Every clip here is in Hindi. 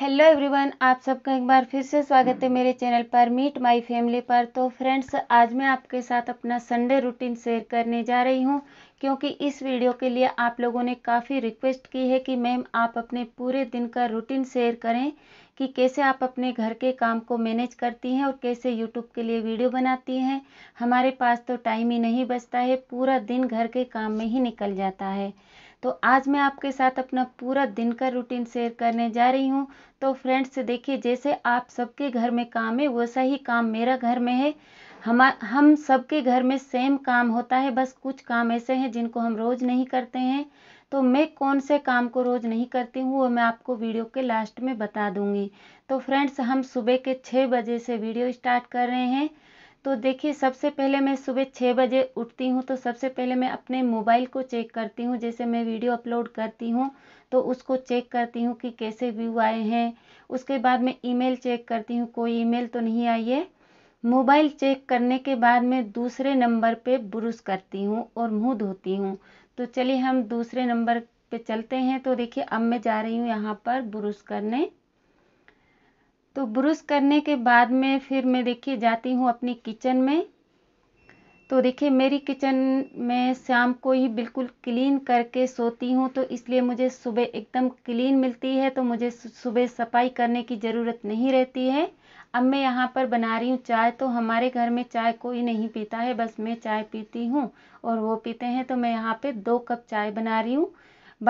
हेलो एवरीवन आप सबका एक बार फिर से स्वागत है मेरे चैनल पर मीट माय फैमिली पर तो फ्रेंड्स आज मैं आपके साथ अपना संडे रूटीन शेयर करने जा रही हूं क्योंकि इस वीडियो के लिए आप लोगों ने काफ़ी रिक्वेस्ट की है कि मैम आप अपने पूरे दिन का रूटीन शेयर करें कि कैसे आप अपने घर के काम को मैनेज करती हैं और कैसे यूट्यूब के लिए वीडियो बनाती हैं हमारे पास तो टाइम ही नहीं बचता है पूरा दिन घर के काम में ही निकल जाता है तो आज मैं आपके साथ अपना पूरा दिन का रूटीन शेयर करने जा रही हूँ तो फ्रेंड्स देखिए जैसे आप सबके घर में काम है वैसा ही काम मेरा घर में है हम हम सबके घर में सेम काम होता है बस कुछ काम ऐसे हैं जिनको हम रोज़ नहीं करते हैं तो मैं कौन से काम को रोज़ नहीं करती हूँ वो मैं आपको वीडियो के लास्ट में बता दूँगी तो फ्रेंड्स हम सुबह के छः बजे से वीडियो स्टार्ट कर रहे हैं तो देखिए सबसे पहले मैं सुबह छः बजे उठती हूँ तो सबसे पहले मैं अपने मोबाइल को चेक करती हूँ जैसे मैं वीडियो अपलोड करती हूँ तो उसको चेक करती हूँ कि कैसे व्यू आए हैं उसके बाद मैं ईमेल चेक करती हूँ कोई ईमेल तो नहीं आई है मोबाइल चेक करने के बाद मैं दूसरे नंबर पे ब्रुश करती हूँ और मुँह धोती हूँ तो चलिए हम दूसरे नंबर पे चलते हैं तो देखिए अब मैं जा रही हूँ यहाँ पर ब्रुश करने तो ब्रश करने के बाद में फिर मैं देखिए जाती हूँ अपनी किचन में तो देखिए मेरी किचन में शाम को ही बिल्कुल क्लीन करके सोती हूँ तो इसलिए मुझे सुबह एकदम क्लीन मिलती है तो मुझे सुबह सफाई करने की ज़रूरत नहीं रहती है अब मैं यहाँ पर बना रही हूँ चाय तो हमारे घर में चाय कोई नहीं पीता है बस मैं चाय पीती हूँ और वो पीते हैं तो मैं यहाँ पर दो कप चाय बना रही हूँ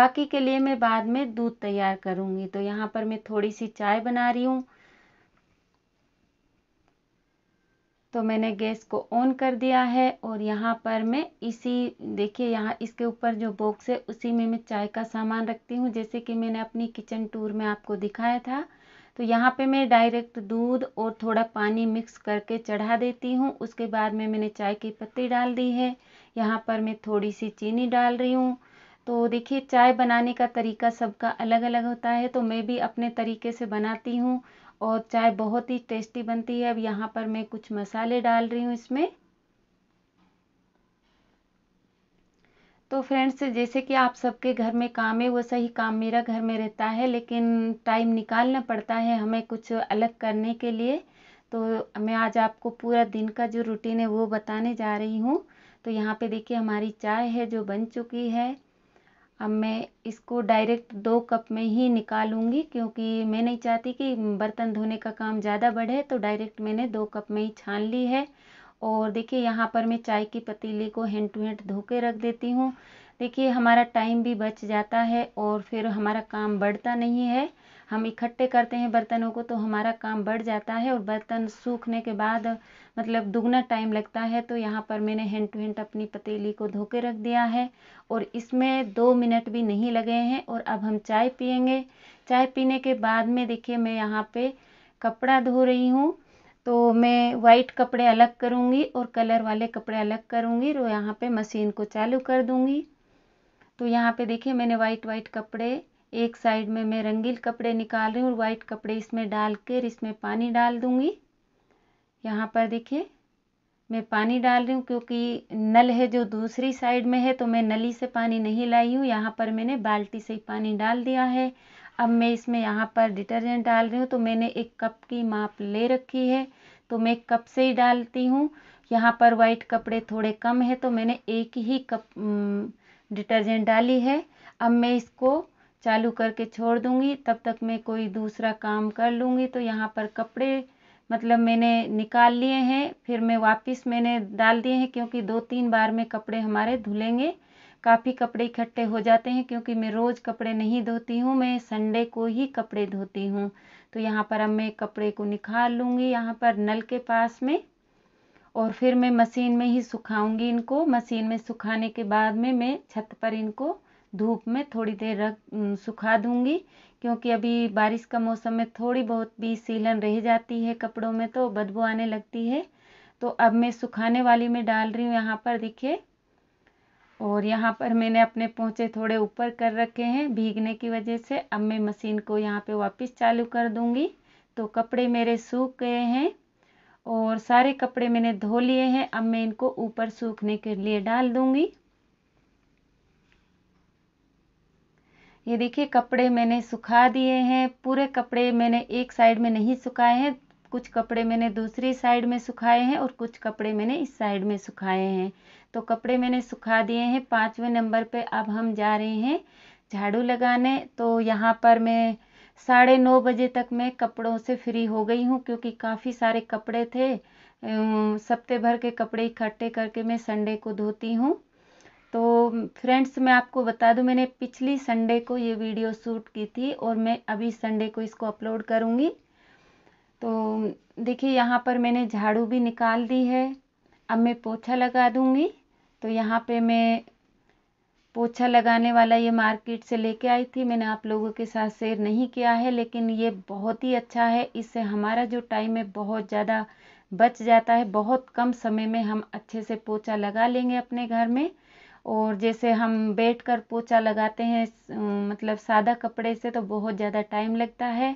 बाकी के लिए मैं बाद में दूध तैयार करूँगी तो यहाँ पर मैं थोड़ी सी चाय बना रही हूँ तो मैंने गैस को ऑन कर दिया है और यहाँ पर मैं इसी देखिए यहाँ इसके ऊपर जो बॉक्स है उसी में मैं चाय का सामान रखती हूँ जैसे कि मैंने अपनी किचन टूर में आपको दिखाया था तो यहाँ पे मैं डायरेक्ट दूध और थोड़ा पानी मिक्स करके चढ़ा देती हूँ उसके बाद में मैंने चाय की पत्ती डाल दी है यहाँ पर मैं थोड़ी सी चीनी डाल रही हूँ तो देखिए चाय बनाने का तरीका सबका अलग अलग होता है तो मैं भी अपने तरीके से बनाती हूँ और चाय बहुत ही टेस्टी बनती है अब यहाँ पर मैं कुछ मसाले डाल रही हूँ इसमें तो फ्रेंड्स जैसे कि आप सबके घर में काम है वो सही काम मेरा घर में रहता है लेकिन टाइम निकालना पड़ता है हमें कुछ अलग करने के लिए तो मैं आज आपको पूरा दिन का जो रूटीन है वो बताने जा रही हूँ तो यहाँ पे देखिए हमारी चाय है जो बन चुकी है अब मैं इसको डायरेक्ट दो कप में ही निकालूंगी क्योंकि मैं नहीं चाहती कि बर्तन धोने का काम ज़्यादा बढ़े तो डायरेक्ट मैंने दो कप में ही छान ली है और देखिए यहाँ पर मैं चाय की पतीली को हैंड टू हैंड धो के रख देती हूँ देखिए हमारा टाइम भी बच जाता है और फिर हमारा काम बढ़ता नहीं है हम इकट्ठे करते हैं बर्तनों को तो हमारा काम बढ़ जाता है और बर्तन सूखने के बाद मतलब दुगना टाइम लगता है तो यहाँ पर मैंने हैंड टू हैंड अपनी पतीली को धो के रख दिया है और इसमें दो मिनट भी नहीं लगे हैं और अब हम चाय पियेंगे चाय पीने के बाद में देखिए मैं यहाँ पर कपड़ा धो रही हूँ तो मैं वाइट कपड़े अलग करूँगी और कलर वाले कपड़े अलग करूँगी और यहाँ पे मशीन को चालू कर दूँगी तो यहाँ पे देखिए मैंने वाइट वाइट कपड़े एक साइड में मैं रंगील कपड़े निकाल रही हूँ और वाइट कपड़े इसमें डाल कर इसमें पानी डाल दूँगी यहाँ पर देखिए मैं पानी डाल रही हूँ क्योंकि नल है जो दूसरी साइड में है तो मैं नली से पानी नहीं लाई हूँ यहाँ पर मैंने बाल्टी से ही पानी डाल दिया है अब मैं इसमें यहाँ पर डिटर्जेंट डाल रही हूँ तो मैंने एक कप की माप ले रखी है तो मैं कप से ही डालती हूँ यहाँ पर वाइट कपड़े थोड़े कम है तो मैंने एक ही कप डिटर्जेंट डाली है अब मैं इसको चालू करके छोड़ दूंगी तब तक मैं कोई दूसरा काम कर लूँगी तो यहाँ पर कपड़े मतलब मैंने निकाल लिए हैं फिर मैं वापस मैंने डाल दिए हैं क्योंकि दो तीन बार में कपड़े हमारे धुलेंगे काफ़ी कपड़े इकट्ठे हो जाते हैं क्योंकि मैं रोज़ कपड़े नहीं धोती हूँ मैं संडे को ही कपड़े धोती हूँ तो यहाँ पर अब मैं कपड़े को निकाल लूँगी यहाँ पर नल के पास में और फिर मैं मशीन में ही सुखाऊंगी इनको मशीन में सुखाने के बाद में मैं छत पर इनको धूप में थोड़ी देर रख सुखा दूंगी क्योंकि अभी बारिश का मौसम में थोड़ी बहुत भी सीलन रह जाती है कपड़ों में तो बदबू आने लगती है तो अब मैं सुखाने वाली में डाल रही हूँ यहाँ पर देखिए और यहाँ पर मैंने अपने पोंचे थोड़े ऊपर कर रखे हैं भीगने की वजह से अब मैं मशीन को यहाँ पे वापस चालू कर दूँगी तो कपड़े मेरे सूख गए हैं और सारे कपड़े मैंने धो लिए हैं अब मैं इनको ऊपर सूखने के लिए डाल दूंगी ये देखिए कपड़े मैंने सुखा दिए हैं पूरे कपड़े मैंने एक साइड में नहीं सुखाए हैं कुछ कपड़े मैंने दूसरी साइड में सुखाए हैं और कुछ कपड़े मैंने इस साइड में सुखाए हैं तो कपड़े मैंने सुखा दिए हैं पाँचवें नंबर पे अब हम जा रहे हैं झाड़ू लगाने तो यहाँ पर मैं साढ़े नौ बजे तक मैं कपड़ों से फ्री हो गई हूँ क्योंकि काफ़ी सारे कपड़े थे सप्ते भर के कपड़े इकट्ठे करके मैं संडे को धोती हूँ तो फ्रेंड्स मैं आपको बता दूं मैंने पिछली संडे को ये वीडियो शूट की थी और मैं अभी संडे को इसको अपलोड करूँगी तो देखिए यहाँ पर मैंने झाड़ू भी निकाल दी है अब मैं पोछा लगा दूंगी तो यहाँ पे मैं पोछा लगाने वाला ये मार्केट से लेके आई थी मैंने आप लोगों के साथ शेयर नहीं किया है लेकिन ये बहुत ही अच्छा है इससे हमारा जो टाइम है बहुत ज़्यादा बच जाता है बहुत कम समय में हम अच्छे से पोछा लगा लेंगे अपने घर में और जैसे हम बैठ कर पोछा लगाते हैं मतलब सादा कपड़े से तो बहुत ज़्यादा टाइम लगता है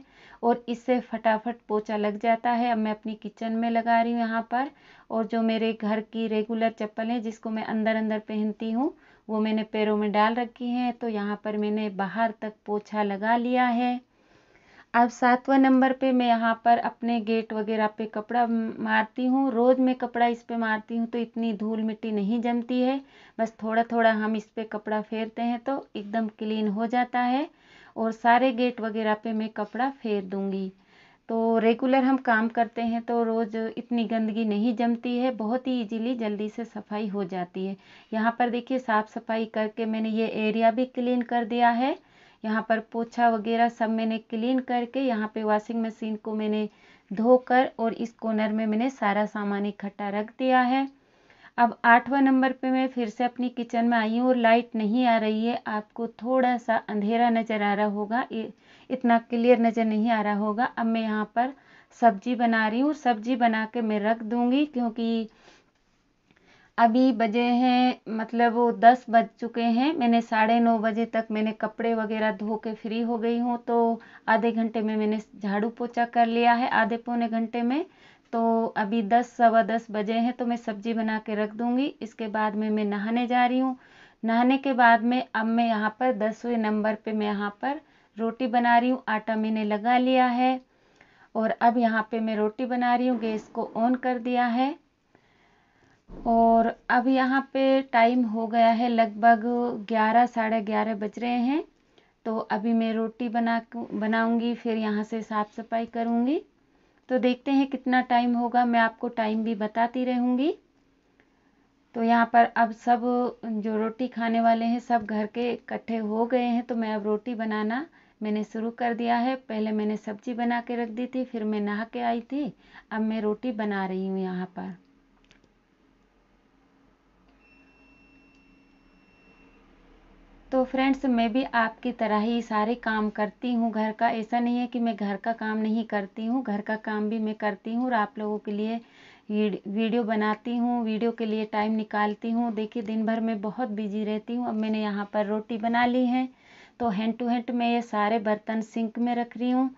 और इससे फटाफट पोछा लग जाता है अब मैं अपनी किचन में लगा रही हूँ यहाँ पर और जो मेरे घर की रेगुलर चप्पल है जिसको मैं अंदर अंदर पहनती हूँ वो मैंने पैरों में डाल रखी हैं तो यहाँ पर मैंने बाहर तक पोछा लगा लिया है अब सातवां नंबर पे मैं यहाँ पर अपने गेट वगैरह पे कपड़ा मारती हूँ रोज़ मैं कपड़ा इस पे मारती हूँ तो इतनी धूल मिट्टी नहीं जमती है बस थोड़ा थोड़ा हम इस पे कपड़ा फेरते हैं तो एकदम क्लीन हो जाता है और सारे गेट वगैरह पे मैं कपड़ा फेर दूँगी तो रेगुलर हम काम करते हैं तो रोज़ इतनी गंदगी नहीं जमती है बहुत ही इजीली जल्दी से सफाई हो जाती है यहाँ पर देखिए साफ़ सफाई करके मैंने ये एरिया भी क्लीन कर दिया है यहाँ पर पोछा वगैरह सब मैंने क्लीन करके यहाँ पे वॉशिंग मशीन को मैंने धोकर और इस कॉर्नर में मैंने सारा सामान इकट्ठा रख दिया है अब आठवां नंबर पे मैं फिर से अपनी किचन में आई हूँ और लाइट नहीं आ रही है आपको थोड़ा सा अंधेरा नज़र आ रहा होगा इतना क्लियर नज़र नहीं आ रहा होगा अब मैं यहाँ पर सब्जी बना रही हूँ सब्जी बना के मैं रख दूँगी क्योंकि अभी बजे हैं मतलब वो दस बज चुके हैं मैंने साढ़े नौ बजे तक मैंने कपड़े वगैरह धो के फ्री हो गई हूँ तो आधे घंटे में मैंने झाड़ू पोछा कर लिया है आधे पौने घंटे में तो अभी दस सवा दस बजे हैं तो मैं सब्जी बना के रख दूँगी इसके बाद में मैं नहाने जा रही हूँ नहाने के बाद में अब मैं यहाँ पर दसवें नंबर पर मैं यहाँ पर रोटी बना रही हूँ आटा मैंने लगा लिया है और अब यहाँ पे मैं रोटी बना रही हूँ गैस को ऑन कर दिया है और अब यहाँ पे टाइम हो गया है लगभग ग्यारह साढ़े ग्यारह बज रहे हैं तो अभी मैं रोटी बना बनाऊंगी फिर यहाँ से साफ़ सफाई करूँगी तो देखते हैं कितना टाइम होगा मैं आपको टाइम भी बताती रहूँगी तो यहाँ पर अब सब जो रोटी खाने वाले हैं सब घर के इकट्ठे हो गए हैं तो मैं अब रोटी बनाना मैंने शुरू कर दिया है पहले मैंने सब्जी बना के रख दी थी फिर मैं नहा के आई थी अब मैं रोटी बना रही हूँ यहाँ पर तो फ्रेंड्स मैं भी आपकी तरह ही सारे काम करती हूँ घर का ऐसा नहीं है कि मैं घर का काम नहीं करती हूँ घर का काम भी मैं करती हूँ और आप लोगों के लिए वीडियो बनाती हूँ वीडियो के लिए टाइम निकालती हूँ देखिए दिन भर मैं बहुत बिजी रहती हूँ अब मैंने यहाँ पर रोटी बना ली है तो हैंड टू हैंड मैं ये सारे बर्तन सिंक में रख रही हूँ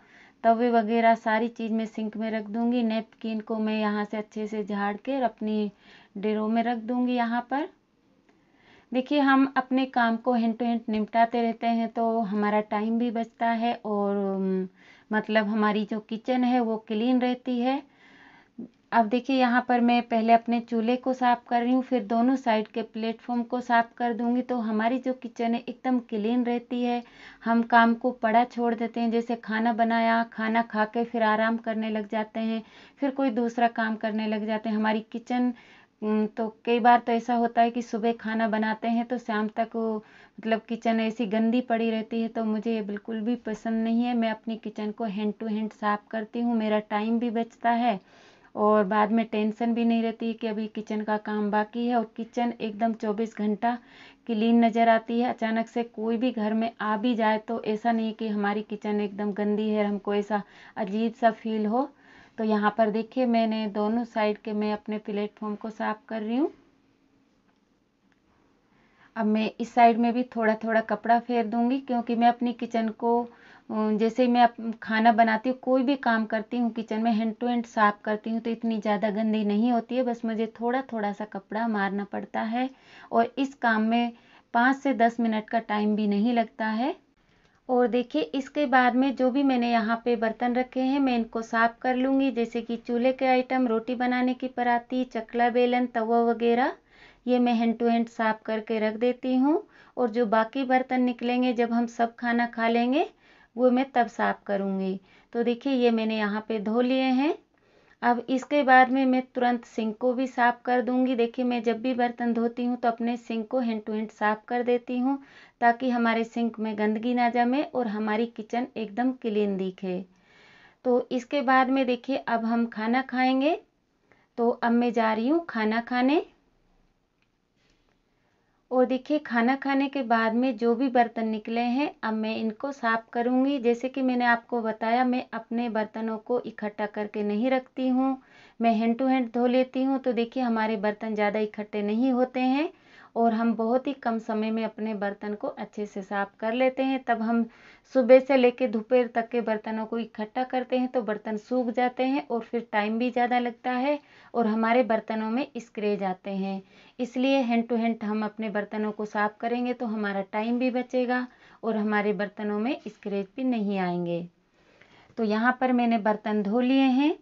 तवे वगैरह सारी चीज़ मैं सिंक में रख दूँगी नेपकिन को मैं यहाँ से अच्छे से झाड़ के अपनी डेरो में रख दूँगी यहाँ पर देखिए हम अपने काम को हैंड टू हैंड निपटाते रहते हैं तो हमारा टाइम भी बचता है और मतलब हमारी जो किचन है वो क्लीन रहती है अब देखिए यहाँ पर मैं पहले अपने चूल्हे को साफ़ कर रही हूँ फिर दोनों साइड के प्लेटफॉर्म को साफ़ कर दूँगी तो हमारी जो किचन है एकदम क्लीन रहती है हम काम को पड़ा छोड़ देते हैं जैसे खाना बनाया खाना खा के फिर आराम करने लग जाते हैं फिर कोई दूसरा काम करने लग जाते हैं हमारी किचन तो कई बार तो ऐसा होता है कि सुबह खाना बनाते हैं तो शाम तक वो मतलब किचन ऐसी गंदी पड़ी रहती है तो मुझे ये बिल्कुल भी पसंद नहीं है मैं अपनी किचन को हैंड टू हैंड साफ़ करती हूँ मेरा टाइम भी बचता है और बाद में टेंशन भी नहीं रहती कि अभी किचन का काम बाकी है और किचन एकदम 24 घंटा क्लीन नज़र आती है अचानक से कोई भी घर में आ भी जाए तो ऐसा नहीं कि हमारी किचन एकदम गंदी है हमको ऐसा अजीब सा फील हो तो यहाँ पर देखिए मैंने दोनों साइड के मैं अपने प्लेटफॉर्म को साफ कर रही हूँ अब मैं इस साइड में भी थोड़ा थोड़ा कपड़ा फेर दूंगी क्योंकि मैं अपनी किचन को जैसे ही मैं खाना बनाती हूँ कोई भी काम करती हूँ किचन में हैंड टू हैंड साफ करती हूँ तो इतनी ज़्यादा गंदी नहीं होती है बस मुझे थोड़ा थोड़ा सा कपड़ा मारना पड़ता है और इस काम में पाँच से दस मिनट का टाइम भी नहीं लगता है और देखिए इसके बाद में जो भी मैंने यहाँ पे बर्तन रखे हैं मैं इनको साफ़ कर लूँगी जैसे कि चूल्हे के आइटम रोटी बनाने की पराती चकला बेलन तवा वगैरह ये मैं हैंड टू हैंड साफ़ करके रख देती हूँ और जो बाकी बर्तन निकलेंगे जब हम सब खाना खा लेंगे वो मैं तब साफ़ करूँगी तो देखिए ये मैंने यहाँ पे धो लिए हैं अब इसके बाद में मैं तुरंत सिंक को भी साफ़ कर दूंगी देखिए मैं जब भी बर्तन धोती हूँ तो अपने सिंक को हैंड टू हैंड साफ़ कर देती हूँ ताकि हमारे सिंक में गंदगी ना जमे और हमारी किचन एकदम क्लीन दिखे तो इसके बाद में देखिए अब हम खाना खाएंगे तो अब मैं जा रही हूँ खाना खाने और देखिए खाना खाने के बाद में जो भी बर्तन निकले हैं अब मैं इनको साफ़ करूँगी जैसे कि मैंने आपको बताया मैं अपने बर्तनों को इकट्ठा करके नहीं रखती हूँ मैं हैंड टू हैंड धो लेती हूँ तो देखिए हमारे बर्तन ज़्यादा इकट्ठे नहीं होते हैं और हम बहुत ही कम समय में अपने बर्तन को अच्छे से साफ कर लेते हैं तब हम सुबह से लेकर दोपहर तक के बर्तनों को इकट्ठा करते हैं तो बर्तन सूख जाते हैं और फिर टाइम भी ज़्यादा लगता है और हमारे बर्तनों में स्क्रेज आते हैं इसलिए हैंड टू हैंड हम अपने बर्तनों को साफ करेंगे तो हमारा टाइम भी बचेगा और हमारे बर्तनों में स्क्रेच भी नहीं आएंगे तो यहाँ पर मैंने बर्तन धो लिए हैं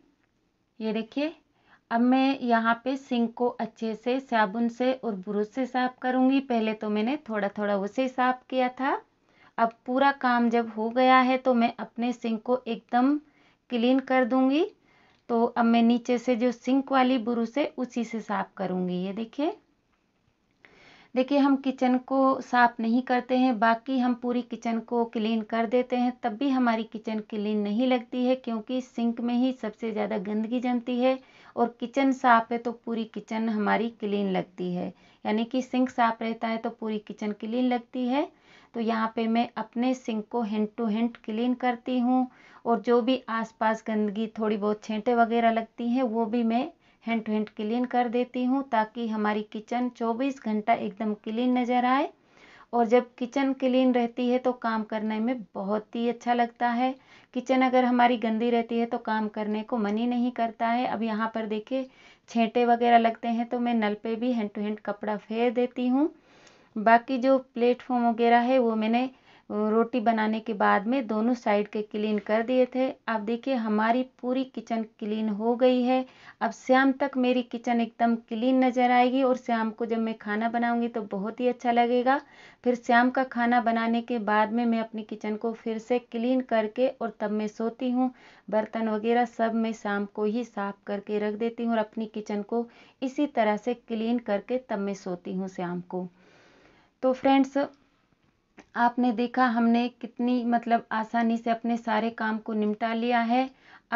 ये देखिए अब मैं यहाँ पे सिंक को अच्छे से साबुन से और ब्रुश से साफ करूँगी पहले तो मैंने थोड़ा थोड़ा उसे साफ किया था अब पूरा काम जब हो गया है तो मैं अपने सिंक को एकदम क्लीन कर दूँगी तो अब मैं नीचे से जो सिंक वाली ब्रुश है उसी से साफ करूँगी ये देखिए देखिए हम किचन को साफ़ नहीं करते हैं बाकी हम पूरी किचन को क्लीन कर देते हैं तब भी हमारी किचन क्लीन नहीं लगती है क्योंकि सिंक में ही सबसे ज़्यादा गंदगी जमती है और किचन साफ़ है तो पूरी किचन हमारी क्लीन लगती है यानी कि सिंक साफ़ रहता है तो पूरी किचन क्लीन लगती है तो यहाँ पे मैं अपने सिंक को हैंड टू हैंड क्लीन करती हूँ और जो भी आसपास गंदगी थोड़ी बहुत छेंटे वगैरह लगती हैं वो भी मैं हैंड टू हैंड क्लीन कर देती हूँ ताकि हमारी किचन 24 घंटा एकदम क्लीन नज़र आए और जब किचन क्लीन रहती है तो काम करने में बहुत ही अच्छा लगता है किचन अगर हमारी गंदी रहती है तो काम करने को मन ही नहीं करता है अब यहाँ पर देखिए छेंटे वगैरह लगते हैं तो मैं नल पे भी हैंड टू हैंड कपड़ा फेर देती हूँ बाकी जो प्लेटफॉर्म वगैरह है वो मैंने रोटी बनाने के बाद में दोनों साइड के क्लीन कर दिए थे अब देखिए हमारी पूरी किचन क्लीन हो गई है अब शाम तक मेरी किचन एकदम क्लीन नज़र आएगी और शाम को जब मैं खाना बनाऊंगी तो बहुत ही अच्छा लगेगा फिर शाम का खाना बनाने के बाद में मैं अपनी किचन को फिर से क्लीन करके और तब मैं सोती हूँ बर्तन वगैरह सब मैं शाम को ही साफ़ करके रख देती हूँ और अपनी किचन को इसी तरह से क्लीन करके तब मैं सोती हूँ शाम को तो फ्रेंड्स आपने देखा हमने कितनी मतलब आसानी से अपने सारे काम को निपटा लिया है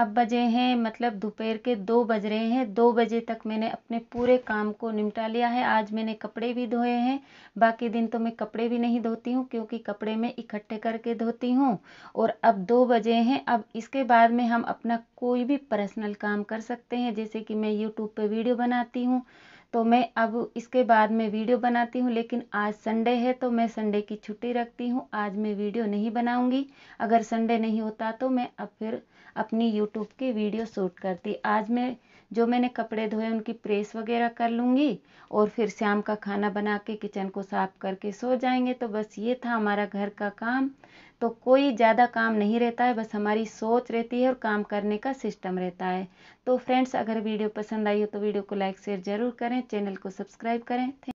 अब बजे हैं मतलब दोपहर के दो बज रहे हैं दो बजे तक मैंने अपने पूरे काम को निपटा लिया है आज मैंने कपड़े भी धोए हैं बाकी दिन तो मैं कपड़े भी नहीं धोती हूँ क्योंकि कपड़े मैं इकट्ठे करके धोती हूँ और अब दो बजे हैं अब इसके बाद में हम अपना कोई भी पर्सनल काम कर सकते हैं जैसे कि मैं यूट्यूब पर वीडियो बनाती हूँ तो मैं अब इसके बाद में वीडियो बनाती हूँ लेकिन आज संडे है तो मैं संडे की छुट्टी रखती हूँ आज मैं वीडियो नहीं बनाऊँगी अगर संडे नहीं होता तो मैं अब फिर अपनी यूट्यूब की वीडियो शूट करती आज मैं जो मैंने कपड़े धोए उनकी प्रेस वगैरह कर लूँगी और फिर शाम का खाना बना के किचन को साफ करके सो जाएंगे तो बस ये था हमारा घर का काम तो कोई ज़्यादा काम नहीं रहता है बस हमारी सोच रहती है और काम करने का सिस्टम रहता है तो फ्रेंड्स अगर वीडियो पसंद आई हो तो वीडियो को लाइक शेयर ज़रूर करें चैनल को सब्सक्राइब करें